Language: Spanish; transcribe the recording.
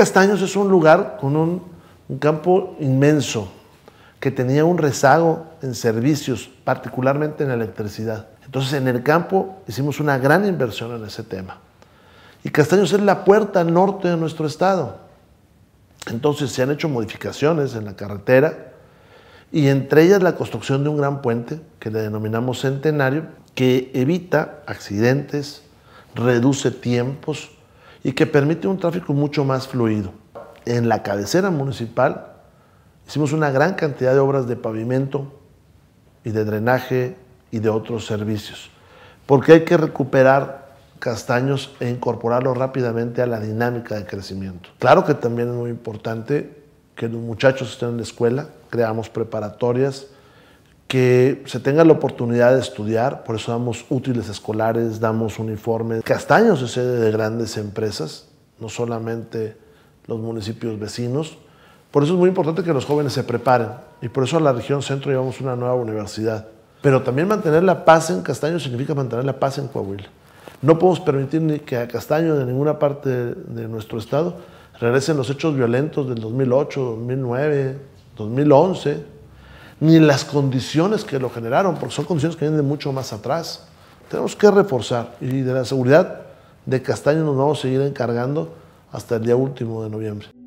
Castaños es un lugar con un, campo inmenso que tenía un rezago en servicios, particularmente en electricidad. Entonces en el campo hicimos una gran inversión en ese tema. Y Castaños es la puerta norte de nuestro estado. Entonces se han hecho modificaciones en la carretera y entre ellas la construcción de un gran puente que le denominamos centenario, que evita accidentes, reduce tiempos y que permite un tráfico mucho más fluido. En la cabecera municipal hicimos una gran cantidad de obras de pavimento y de drenaje y de otros servicios, porque hay que recuperar castaños e incorporarlos rápidamente a la dinámica de crecimiento. Claro que también es muy importante que los muchachos estén en la escuela, creamos preparatorias, que se tenga la oportunidad de estudiar, por eso damos útiles escolares, damos uniformes. Castaño es sede de grandes empresas, no solamente los municipios vecinos. Por eso es muy importante que los jóvenes se preparen y por eso a la región centro llevamos una nueva universidad. Pero también mantener la paz en Castaño significa mantener la paz en Coahuila. No podemos permitir que a Castaño, de ninguna parte de nuestro estado, regresen los hechos violentos del 2008, 2009, 2011 ni las condiciones que lo generaron, porque son condiciones que vienen de mucho más atrás. Tenemos que reforzar y de la seguridad de Castaño nos vamos a seguir encargando hasta el día último de noviembre.